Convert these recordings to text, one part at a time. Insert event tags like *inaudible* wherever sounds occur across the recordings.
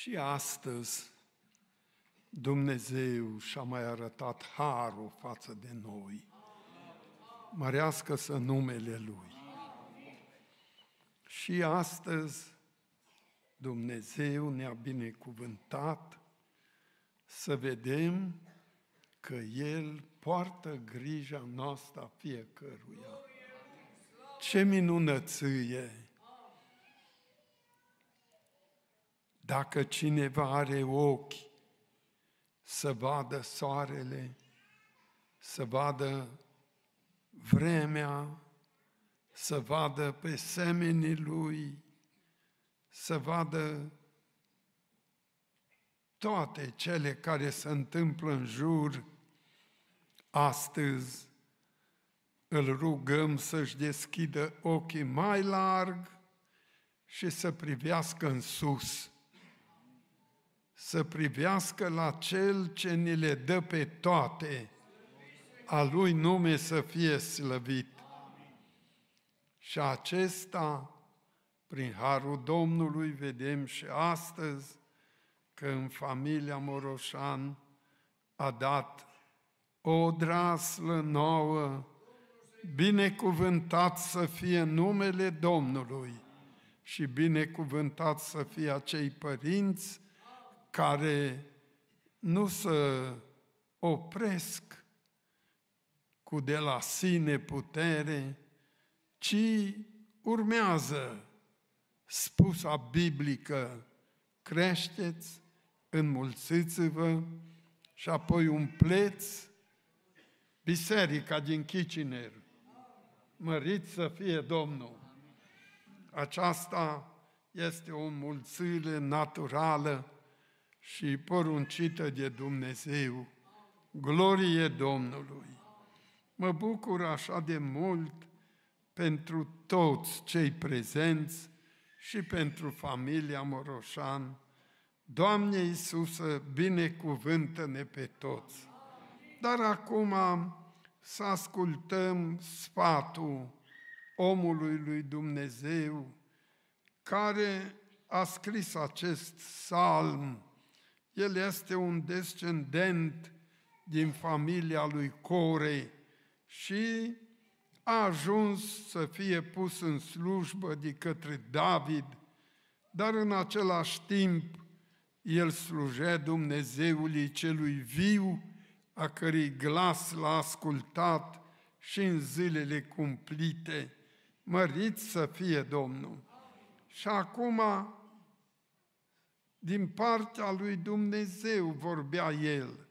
Și astăzi Dumnezeu și-a mai arătat harul față de noi. Mărească să numele Lui. Și astăzi Dumnezeu ne-a binecuvântat să vedem că El poartă grija noastră a fiecăruia. Ce minunăție! Dacă cineva are ochi să vadă soarele, să vadă vremea, să vadă pe semenii lui, să vadă toate cele care se întâmplă în jur, astăzi îl rugăm să-și deschidă ochii mai larg și să privească în sus, să privească la Cel ce ni le dă pe toate, a Lui nume să fie slăvit. Și acesta, prin harul Domnului, vedem și astăzi că în familia Moroșan a dat o draslă nouă, binecuvântat să fie numele Domnului și binecuvântat să fie acei părinți care nu să opresc cu de la sine putere, ci urmează spusa biblică, creșteți, înmulțiți-vă și apoi umpleți biserica din Kitchener. Mărit să fie Domnul! Aceasta este o mulțire naturală și poruncită de Dumnezeu. Glorie Domnului! Mă bucur așa de mult pentru toți cei prezenți și pentru familia Moroșan. Doamne Iisusă, binecuvântă-ne pe toți! Dar acum să ascultăm sfatul omului lui Dumnezeu care a scris acest salm el este un descendent din familia lui Corei și a ajuns să fie pus în slujbă de către David, dar în același timp el slujea Dumnezeului celui viu, a cărui glas l-a ascultat și în zilele cumplite. Mărit să fie Domnul! Și acum din partea lui Dumnezeu vorbea el.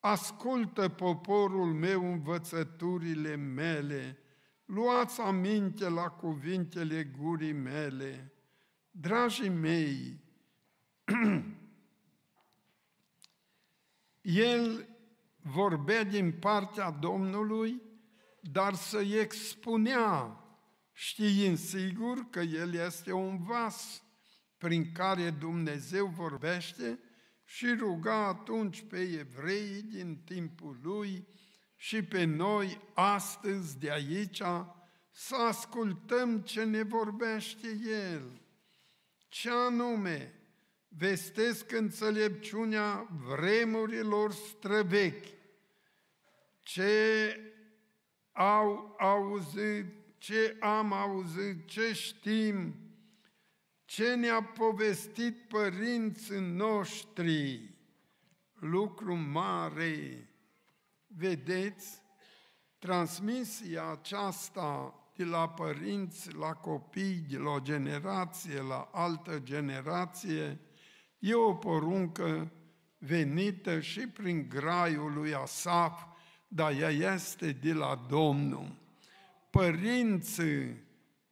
Ascultă poporul meu învățăturile mele, luați aminte la cuvintele gurii mele. Dragii mei, *clears throat* el vorbea din partea Domnului, dar să-i expunea, știind sigur că el este un vas prin care Dumnezeu vorbește și ruga atunci pe evrei din timpul lui și pe noi astăzi de aici să ascultăm ce ne vorbește El. Ce anume vestesc înțelepciunea vremurilor străvechi, ce au auzit, ce am auzit, ce știm, ce ne-a povestit părinții noștri, lucru mare. Vedeți, transmisia aceasta de la părinți la copii, de la o generație la altă generație, e o poruncă venită și prin graiul lui Asaf, dar ea este de la Domnul. Părinții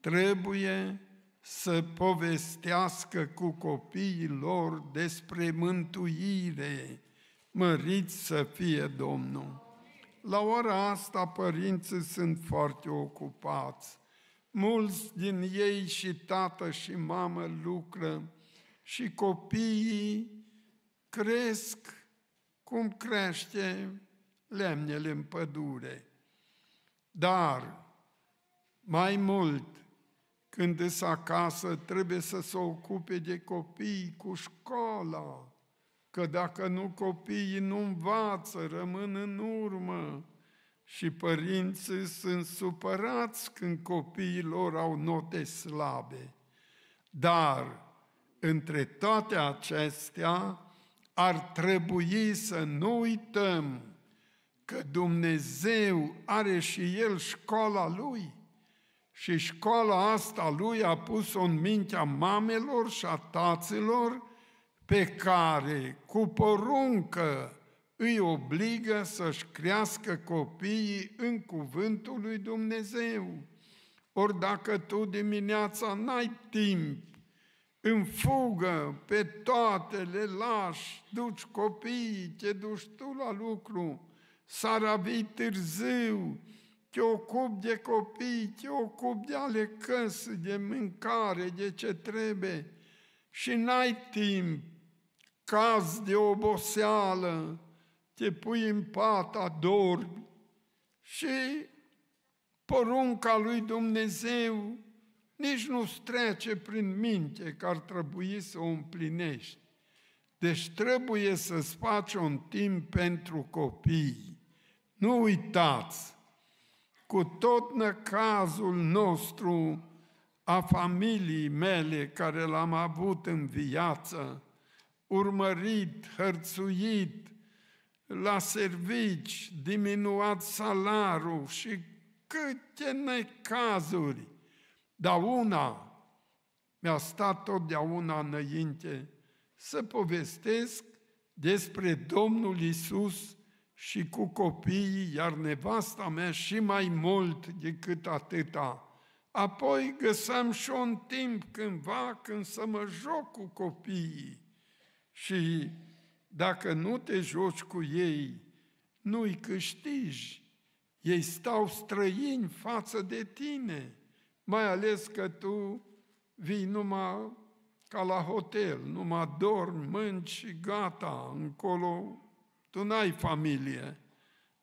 trebuie să povestească cu copiii lor despre mântuire, măriți să fie Domnul. La ora asta părinții sunt foarte ocupați. Mulți din ei și tată și mamă lucră și copiii cresc cum crește lemnele în pădure. Dar mai mult când îs acasă, trebuie să se ocupe de copii cu școala, că dacă nu copiii nu învață, rămân în urmă. Și părinții sunt supărați când copiii lor au note slabe. Dar, între toate acestea, ar trebui să nu uităm că Dumnezeu are și El școala Lui și școala asta lui a pus-o în mintea mamelor și a taților pe care cu poruncă îi obligă să-și crească copiii în cuvântul lui Dumnezeu. Ori dacă tu dimineața n-ai timp, în fugă, pe toate le lași, duci copiii, te duci tu la lucru, sara vii târziu, te ocupi de copii, te ocupi de ale căsă, de mâncare, de ce trebuie și n-ai timp, caz de oboseală, te pui în pat, adormi și porunca lui Dumnezeu nici nu-ți trece prin minte că ar trebui să o împlinești. Deci trebuie să-ți faci un timp pentru copii. Nu uitați! cu tot năcazul nostru a familiei mele care l-am avut în viață, urmărit, hărțuit, la servici, diminuat salarul și câte necazuri. Dar una mi-a stat totdeauna înainte să povestesc despre Domnul Isus și cu copiii, iar nevasta mea și mai mult decât atâta. Apoi găseam și un timp cândva când să mă joc cu copiii și dacă nu te joci cu ei, nu-i câștigi. Ei stau străini față de tine, mai ales că tu vii numai ca la hotel, numai dormi, mânci și gata, încolo tu n-ai familie,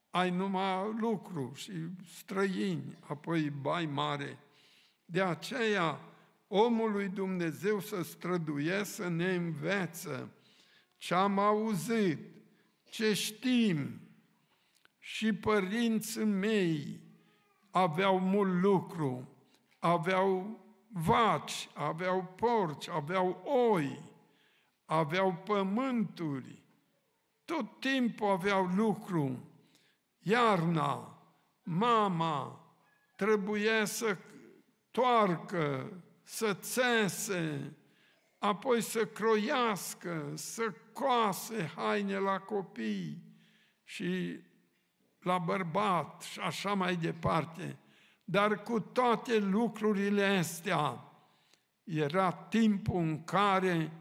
ai numai lucru și străini, apoi bai mare. De aceea, omul lui Dumnezeu să străduie să ne învețe. ce am auzit, ce știm. Și părinții mei aveau mult lucru, aveau vaci, aveau porci, aveau oi, aveau pământuri, tot timpul aveau lucru. Iarna, mama, trebuie să toarcă, să țese, apoi să croiască, să coase haine la copii și la bărbat și așa mai departe. Dar cu toate lucrurile astea era timpul în care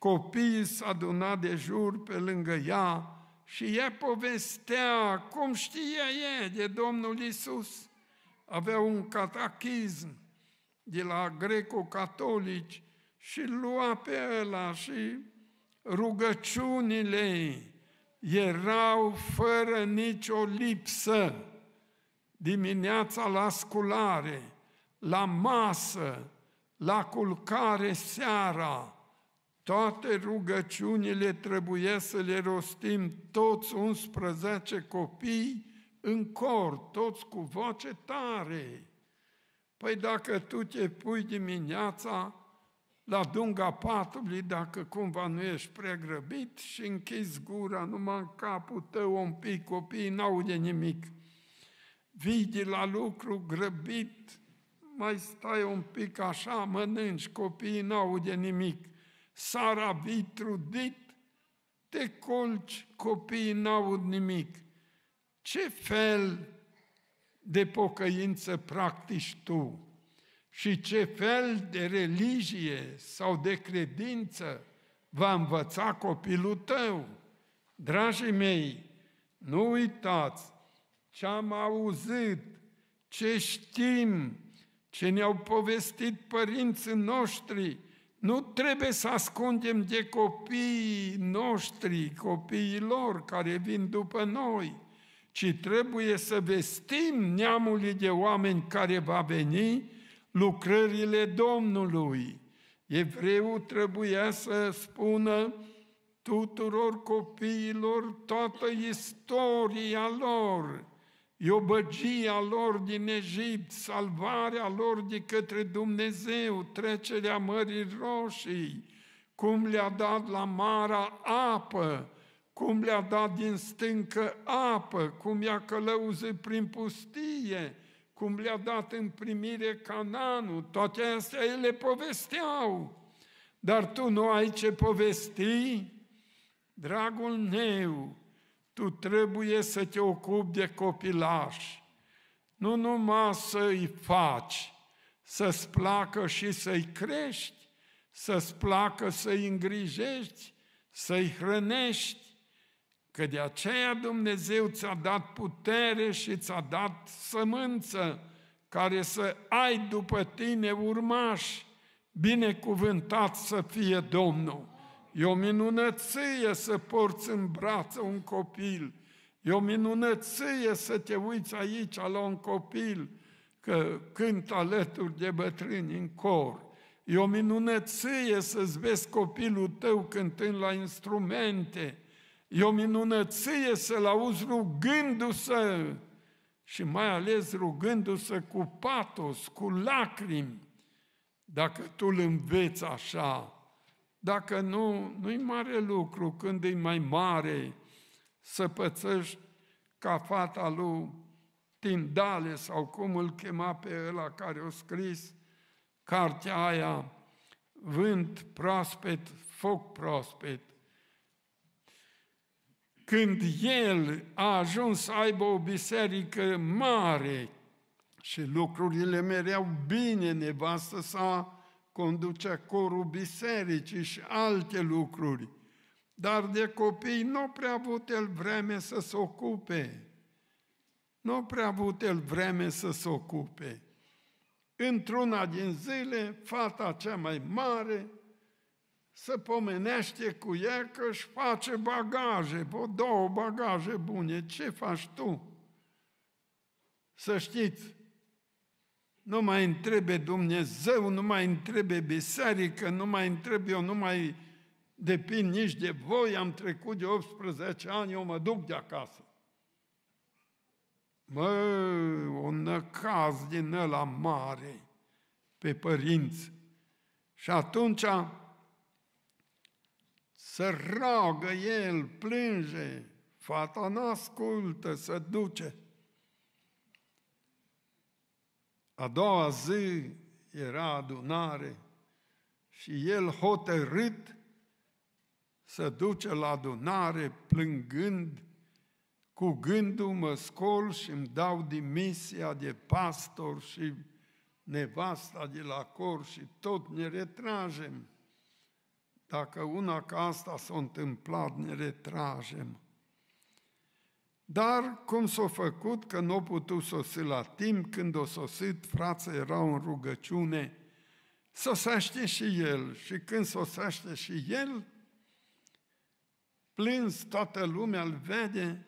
copiii s-a adunat de jur pe lângă ea și ea povestea cum știa ea de Domnul Isus. Avea un catachism de la greco-catolici și lua pe ăla și rugăciunile ei erau fără nicio lipsă. Dimineața la sculare, la masă, la culcare seara, toate rugăciunile trebuie să le rostim toți 11 copii în cor, toți cu voce tare. Păi dacă tu te pui dimineața la dunga patului, dacă cumva nu ești prea grăbit și închizi gura numai în capul tău un pic, copiii n-aude nimic. Vii de la lucru grăbit, mai stai un pic așa, mănânci, copiii n-aude nimic sarabii trudit, te colci, copiii n-aud nimic. Ce fel de pocăință practici tu și ce fel de religie sau de credință va învăța copilul tău? Dragii mei, nu uitați ce am auzit, ce știm, ce ne-au povestit părinții noștri, nu trebuie să ascundem de copiii noștri, copiilor care vin după noi, ci trebuie să vestim neamului de oameni care va veni lucrările Domnului. Evreu trebuia să spună tuturor copiilor toată istoria lor, e lor din Egipt, salvarea lor de către Dumnezeu, trecerea Mării Roșii, cum le-a dat la Mara apă, cum le-a dat din stâncă apă, cum i-a călăuzit prin pustie, cum le-a dat în primire Cananul, toate astea ele povesteau. Dar tu nu ai ce povesti? Dragul meu, tu trebuie să te ocupi de copilași. Nu numai să-i faci, să-ți placă și să-i crești, să-ți placă să-i îngrijești, să-i hrănești, că de aceea Dumnezeu ți-a dat putere și ți-a dat sămânță care să ai după tine urmași, binecuvântat să fie Domnul. E o minunăție să porți în brață un copil. E o minunăție să te uiți aici la un copil că cânt alături de bătrâni în cor. E o minunăție să-ți vezi copilul tău cântând la instrumente. E o minunăție să-l auzi rugându-se și mai ales rugându-se cu patos, cu lacrimi. Dacă tu îl înveți așa, dacă nu, nu-i mare lucru când e mai mare să pățești ca fata lui Tindale sau cum îl chema pe ăla care o scris cartea aia, vânt proaspet, foc proaspet. Când el a ajuns să aibă o biserică mare și lucrurile mereu bine, nevastă sa conducea corul bisericii și alte lucruri, dar de copii nu prea a avut el vreme să se ocupe. Nu prea a avut el vreme să se ocupe. Într-una din zile, fata cea mai mare se pomenește cu ea că își face bagaje, bă, două bagaje bune, ce faci tu? Să știți, nu mai întrebe Dumnezeu, nu mai întrebe biserică, nu mai întrebe, eu, nu mai depind nici de voi, am trecut de 18 ani, eu mă duc de acasă. Mă, un năcaz din ăla mare pe părinți. Și atunci să roagă el, plânge, fata n-ascultă, să duce. A doua zi era adunare și el hotărât să duce la adunare plângând cu gândul mă scol și îmi dau dimisia de pastor și nevasta de la cor și tot ne retragem. Dacă una ca asta s-a întâmplat, ne retragem. Dar cum s-a făcut că nu n-o putut sosi la timp, când o sosit, frața era în rugăciune, sosește și el. Și când sosește și el, plâns, toată lumea îl vede,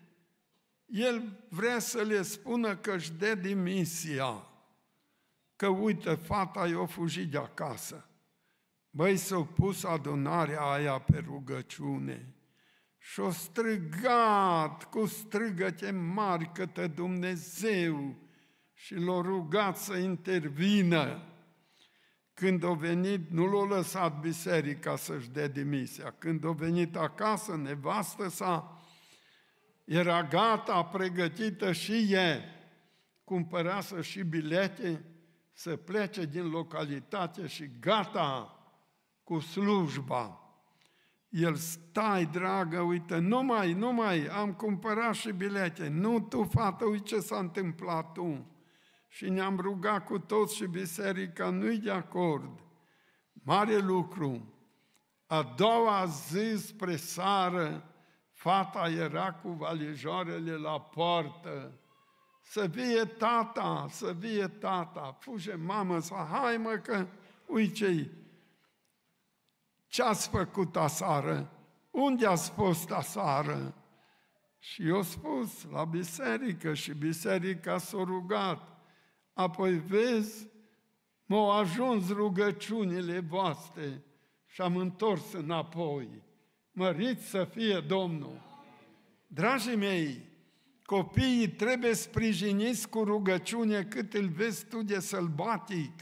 el vrea să le spună că își dă dimisia, că uite, fata i-a fugit de acasă. Băi, s-a pus adunarea aia pe rugăciune și-o strigat cu strigăte mari către Dumnezeu și l-a rugat să intervină. Când a venit, nu l-a lăsat biserica să-și dea demisia. Când a venit acasă, nevastă sa era gata, pregătită și e. Cumpărase și bilete să plece din localitate și gata cu slujba. El, stai, dragă, uite, nu mai, nu mai, am cumpărat și bilete. Nu tu, fată, uite ce s-a întâmplat tu. Și ne-am rugat cu toți și biserica nu-i de acord. Mare lucru. A doua zi spre sară, fata era cu valijoarele la poartă. Să vie tata, să vie tata, fuge mamă, să hai mă că, uite ce ce ați făcut aseară? Unde ați fost aseară? Și eu spus, la biserică și biserica s-a rugat. Apoi vezi, m-au ajuns rugăciunile voastre și am întors înapoi. Mărit să fie Domnul! Dragii mei, copiii trebuie sprijiniți cu rugăciune cât îl vezi tu de sălbatic.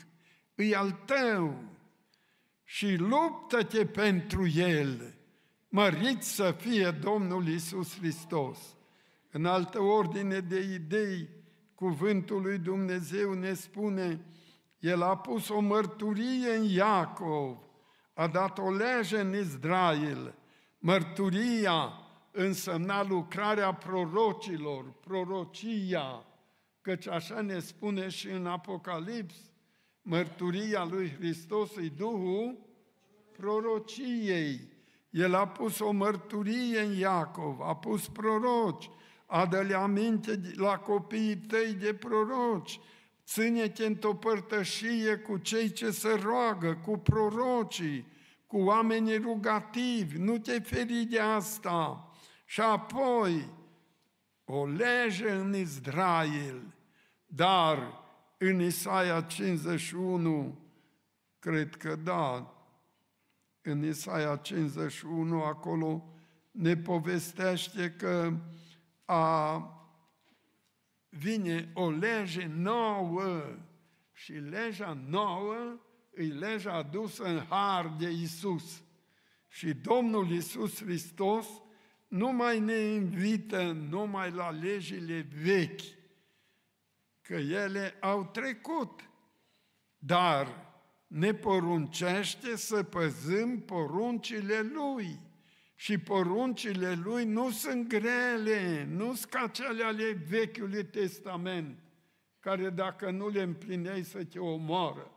Îi al tău, și luptă-te pentru el. Mărit să fie Domnul Isus Hristos. În altă ordine de idei, cuvântul lui Dumnezeu ne spune, El a pus o mărturie în Iacov, a dat o lege în Israel. Mărturia însemna lucrarea prorocilor, prorocia, căci așa ne spune și în Apocalips, Mărturia lui Hristos e Duhul prorociei. El a pus o mărturie în Iacov, a pus proroci, dă le aminte la copiii tăi de proroci, ține-te într-o părtășie cu cei ce se roagă, cu prorocii, cu oamenii rugativi, nu te feri de asta. Și apoi, o lege în Israel, dar în Isaia 51, cred că da, în Isaia 51, acolo ne povestește că a, vine o lege nouă și legea nouă e legea adusă în har de Isus. Și Domnul Isus Hristos nu mai ne invită numai la legile vechi, că ele au trecut, dar ne poruncește să păzăm poruncile Lui. Și poruncile Lui nu sunt grele, nu sunt ca cele ale Vechiului Testament, care dacă nu le împlineai să te omoară.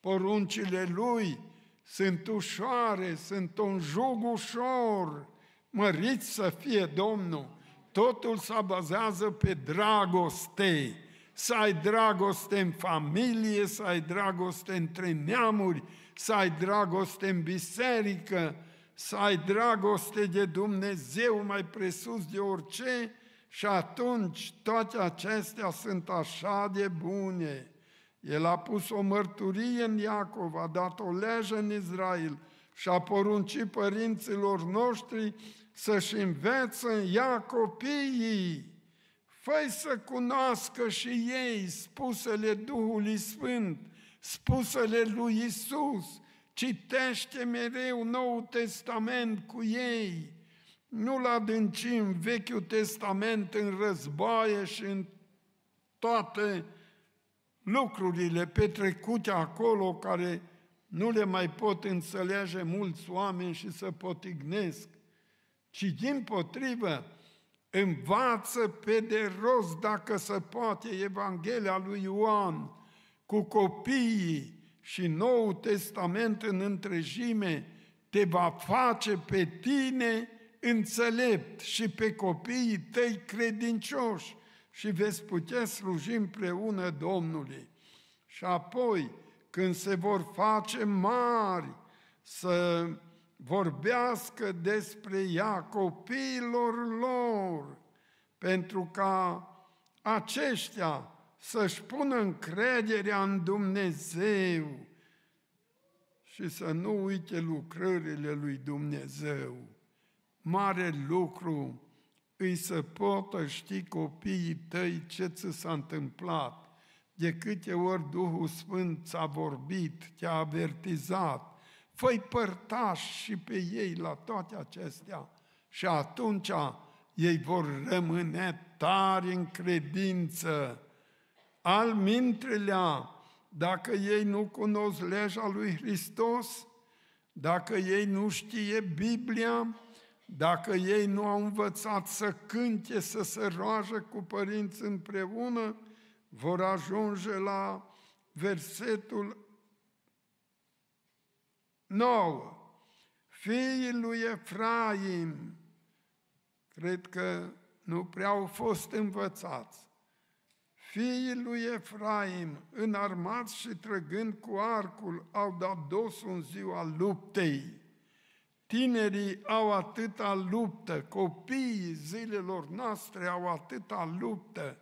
Poruncile Lui sunt ușoare, sunt un jug ușor, măriți să fie Domnul. Totul se bazează pe dragoste să ai dragoste în familie, să ai dragoste între neamuri, să ai dragoste în biserică, să ai dragoste de Dumnezeu mai presus de orice și atunci toate acestea sunt așa de bune. El a pus o mărturie în Iacov, a dat o lege în Israel și a poruncit părinților noștri să-și învețe în ea copiii fă să cunoască și ei spusele Duhului Sfânt, spusele lui Isus. Citește mereu Noul Testament cu ei. Nu-l adâncim Vechiul Testament în războaie și în toate lucrurile petrecute acolo care nu le mai pot înțelege mulți oameni și să potignesc, ci din potrivă Învață pe de rost, dacă se poate, Evanghelia lui Ioan cu copiii și Noul Testament în întregime te va face pe tine înțelept și pe copiii tăi credincioși și veți putea sluji împreună Domnului. Și apoi, când se vor face mari, să vorbească despre ea copiilor lor, pentru ca aceștia să-și pună încrederea în Dumnezeu și să nu uite lucrările lui Dumnezeu. Mare lucru îi să poată ști copiii tăi ce ți s-a întâmplat, de câte ori Duhul Sfânt ți-a vorbit, te-a avertizat, Făi părtași și pe ei la toate acestea și atunci ei vor rămâne tari în credință. Al mintrelea, dacă ei nu cunosc legea lui Hristos, dacă ei nu știe Biblia, dacă ei nu au învățat să cânte, să se roage cu părinți împreună, vor ajunge la versetul 9. Fiii lui Efraim, cred că nu prea au fost învățați, fiii lui Efraim, înarmați și trăgând cu arcul, au dat dos în ziua luptei. Tinerii au atâta luptă, copiii zilelor noastre au atâta luptă,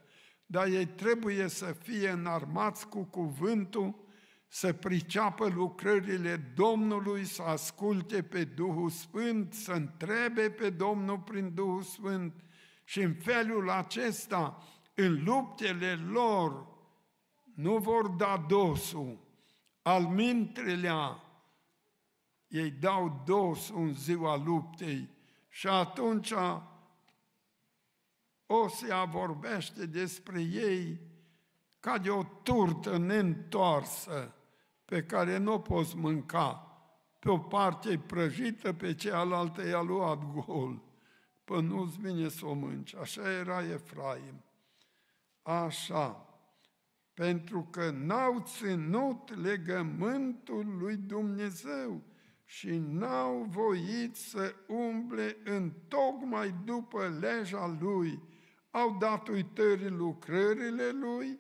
dar ei trebuie să fie înarmați cu cuvântul, să priceapă lucrările Domnului, să asculte pe Duhul Sfânt, să întrebe pe Domnul prin Duhul Sfânt și în felul acesta, în luptele lor, nu vor da dosul, al mintrelea, ei dau dos în ziua luptei și atunci Osea vorbește despre ei ca de o turtă neîntoarsă pe care nu o poți mânca. Pe o parte e prăjită, pe cealaltă i-a luat gol. Păi nu-ți vine să o mânci. Așa era Efraim. Așa. Pentru că n-au ținut legământul lui Dumnezeu și n-au voit să umble în tocmai după legea lui. Au dat uitării lucrările lui,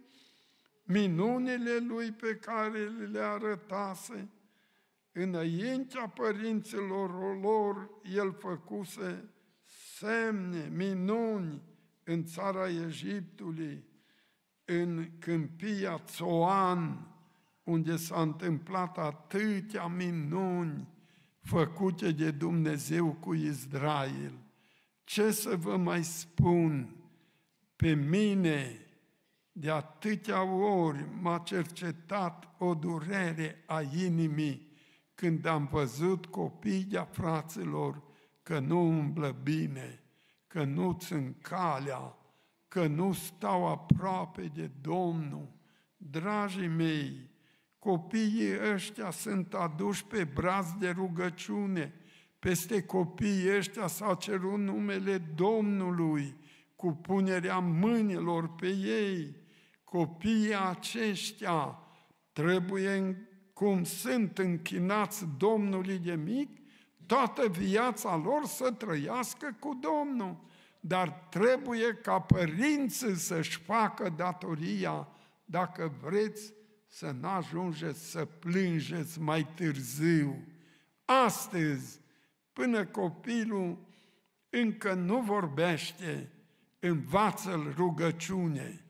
minunile lui pe care le arătase, înaintea părinților lor el făcuse semne, minuni în țara Egiptului, în câmpia Țoan, unde s-a întâmplat atâtea minuni făcute de Dumnezeu cu Israel. Ce să vă mai spun? Pe mine de atâtea ori m-a cercetat o durere a inimii când am văzut copiii fraților că nu umblă bine, că nu țin calea, că nu stau aproape de Domnul. Dragii mei, copiii ăștia sunt aduși pe braț de rugăciune, peste copiii ăștia s-a cerut numele Domnului, cu punerea mâinilor pe ei, copiii aceștia trebuie, cum sunt închinați Domnului de mic, toată viața lor să trăiască cu Domnul. Dar trebuie ca părinții să-și facă datoria dacă vreți să n-ajungeți să plângeți mai târziu. Astăzi, până copilul încă nu vorbește, învață-l rugăciune,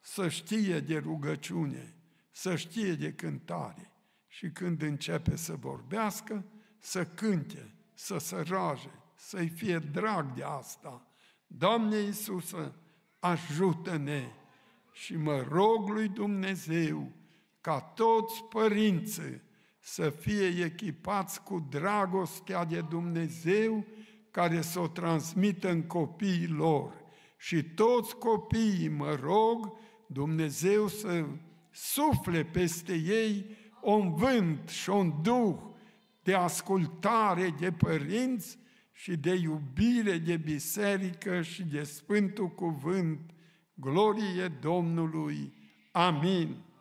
să știe de rugăciune, să știe de cântare. Și când începe să vorbească, să cânte, să săraje, să-i fie drag de asta. Doamne Iisusă, ajută-ne și mă rog lui Dumnezeu ca toți părinții să fie echipați cu dragostea de Dumnezeu care să o transmită în copiii lor și toți copiii, mă rog, Dumnezeu să sufle peste ei un vânt și un duh de ascultare de părinți și de iubire de biserică și de Sfântul Cuvânt. Glorie Domnului! Amin!